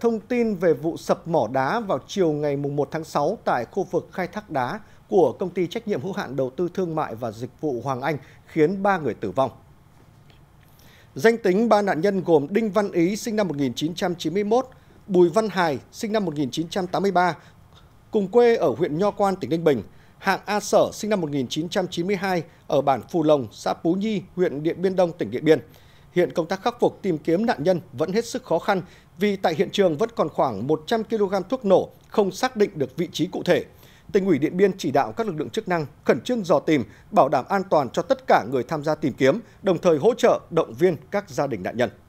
Thông tin về vụ sập mỏ đá vào chiều ngày 1 tháng 6 tại khu vực khai thác đá của công ty trách nhiệm hữu hạn đầu tư thương mại và dịch vụ Hoàng Anh khiến 3 người tử vong. Danh tính ba nạn nhân gồm Đinh Văn Ý sinh năm 1991, Bùi Văn Hải sinh năm 1983, cùng quê ở huyện Nho Quan, tỉnh Ninh Bình, Hạng A Sở sinh năm 1992 ở bản Phù Lồng, xã Pú Nhi, huyện Điện Biên Đông, tỉnh Điện Biên hiện công tác khắc phục tìm kiếm nạn nhân vẫn hết sức khó khăn vì tại hiện trường vẫn còn khoảng một trăm kg thuốc nổ không xác định được vị trí cụ thể. Tỉnh ủy Điện Biên chỉ đạo các lực lượng chức năng khẩn trương dò tìm, bảo đảm an toàn cho tất cả người tham gia tìm kiếm, đồng thời hỗ trợ động viên các gia đình nạn nhân.